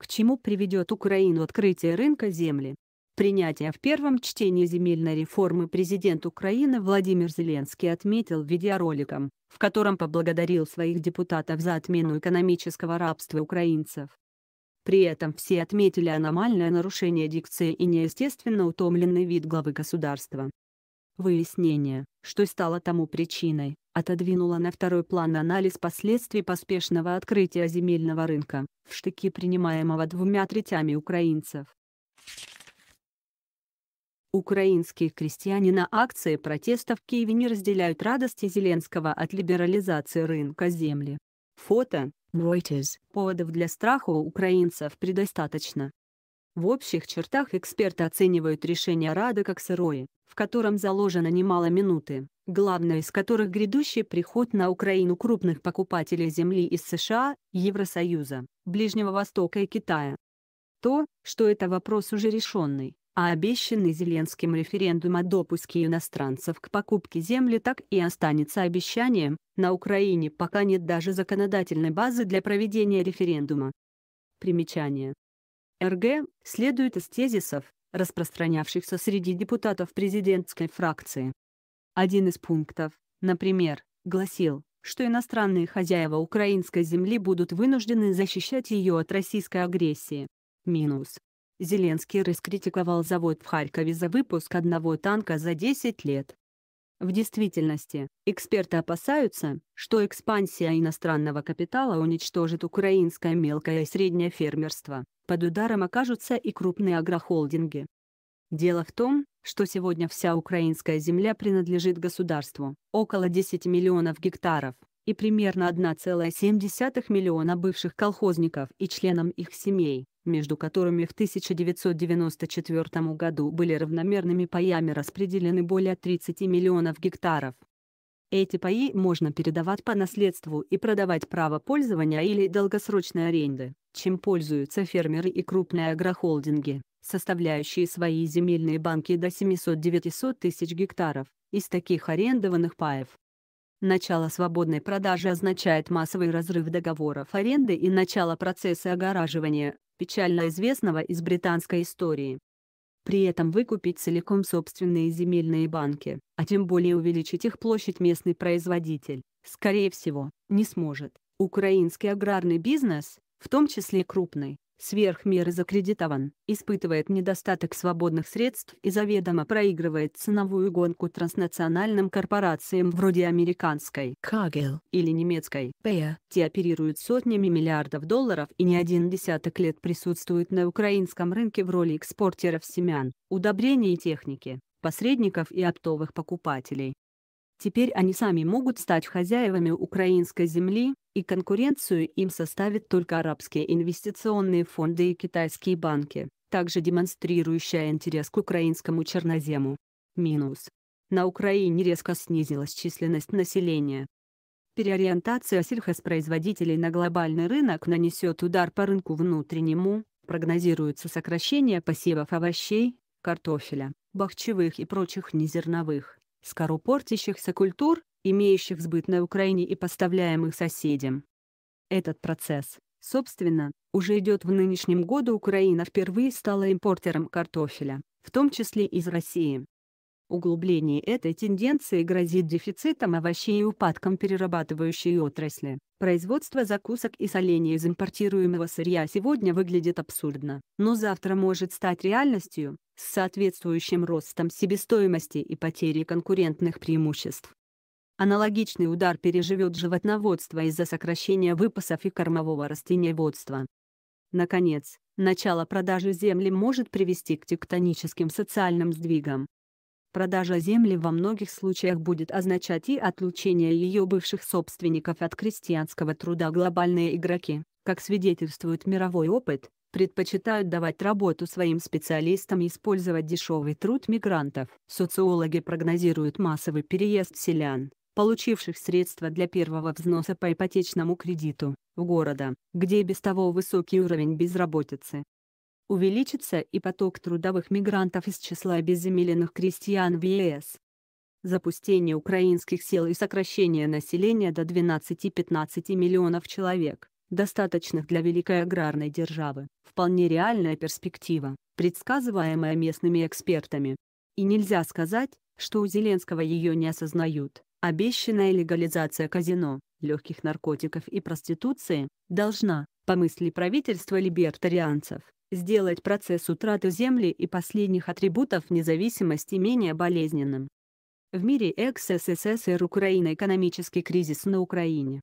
к чему приведет Украину открытие рынка земли. Принятие в первом чтении земельной реформы президент Украины Владимир Зеленский отметил видеороликом, в котором поблагодарил своих депутатов за отмену экономического рабства украинцев. При этом все отметили аномальное нарушение дикции и неестественно утомленный вид главы государства. Выяснение, что стало тому причиной, отодвинуло на второй план анализ последствий поспешного открытия земельного рынка, в штыки принимаемого двумя третями украинцев. Украинские крестьяне на акции протеста в Киеве не разделяют радости Зеленского от либерализации рынка земли. Фото. Reuters. Поводов для страха у украинцев предостаточно. В общих чертах эксперты оценивают решение Рада как сырое, в котором заложено немало минуты, главное из которых грядущий приход на Украину крупных покупателей земли из США, Евросоюза, Ближнего Востока и Китая. То, что это вопрос уже решенный, а обещанный Зеленским референдум о допуске иностранцев к покупке земли так и останется обещанием, на Украине пока нет даже законодательной базы для проведения референдума. Примечание. РГ следует из тезисов, распространявшихся среди депутатов президентской фракции. Один из пунктов, например, гласил, что иностранные хозяева украинской земли будут вынуждены защищать ее от российской агрессии. Минус. Зеленский раскритиковал завод в Харькове за выпуск одного танка за 10 лет. В действительности, эксперты опасаются, что экспансия иностранного капитала уничтожит украинское мелкое и среднее фермерство, под ударом окажутся и крупные агрохолдинги. Дело в том, что сегодня вся украинская земля принадлежит государству, около 10 миллионов гектаров, и примерно 1,7 миллиона бывших колхозников и членам их семей, между которыми в 1994 году были равномерными паями распределены более 30 миллионов гектаров. Эти паи можно передавать по наследству и продавать право пользования или долгосрочной аренды, чем пользуются фермеры и крупные агрохолдинги, составляющие свои земельные банки до 700-900 тысяч гектаров, из таких арендованных паев. Начало свободной продажи означает массовый разрыв договоров аренды и начало процесса огораживания, печально известного из британской истории при этом выкупить целиком собственные земельные банки, а тем более увеличить их площадь местный производитель, скорее всего, не сможет. Украинский аграрный бизнес, в том числе крупный, сверх меры закредитован, испытывает недостаток свободных средств и заведомо проигрывает ценовую гонку транснациональным корпорациям вроде американской Кагел или немецкой Бея. Те оперируют сотнями миллиардов долларов и не один десяток лет присутствуют на украинском рынке в роли экспортеров семян, удобрений и техники посредников и оптовых покупателей. Теперь они сами могут стать хозяевами украинской земли, и конкуренцию им составят только арабские инвестиционные фонды и китайские банки, также демонстрирующая интерес к украинскому чернозему. Минус. На Украине резко снизилась численность населения. Переориентация сельхозпроизводителей на глобальный рынок нанесет удар по рынку внутреннему, прогнозируется сокращение посевов овощей, картофеля, бахчевых и прочих незерновых скоропортящихся культур, имеющих сбыт на Украине и поставляемых соседям. Этот процесс, собственно, уже идет в нынешнем году Украина впервые стала импортером картофеля, в том числе из России. Углубление этой тенденции грозит дефицитом овощей и упадком перерабатывающей отрасли. Производство закусок и солений из импортируемого сырья сегодня выглядит абсурдно, но завтра может стать реальностью, с соответствующим ростом себестоимости и потерей конкурентных преимуществ. Аналогичный удар переживет животноводство из-за сокращения выпасов и кормового растениеводства. Наконец, начало продажи земли может привести к тектоническим социальным сдвигам. Продажа земли во многих случаях будет означать и отлучение ее бывших собственников от крестьянского труда глобальные игроки, как свидетельствует мировой опыт, предпочитают давать работу своим специалистам и использовать дешевый труд мигрантов. Социологи прогнозируют массовый переезд селян, получивших средства для первого взноса по ипотечному кредиту, в города, где и без того высокий уровень безработицы. Увеличится и поток трудовых мигрантов из числа обезземеленных крестьян в ЕС. Запустение украинских сел и сокращение населения до 12-15 миллионов человек достаточных для великой аграрной державы, вполне реальная перспектива, предсказываемая местными экспертами. И нельзя сказать, что у Зеленского ее не осознают. Обещанная легализация казино, легких наркотиков и проституции, должна, по мысли правительства либертарианцев, сделать процесс утраты земли и последних атрибутов независимости менее болезненным. В мире экс-СССР Украина экономический кризис на Украине,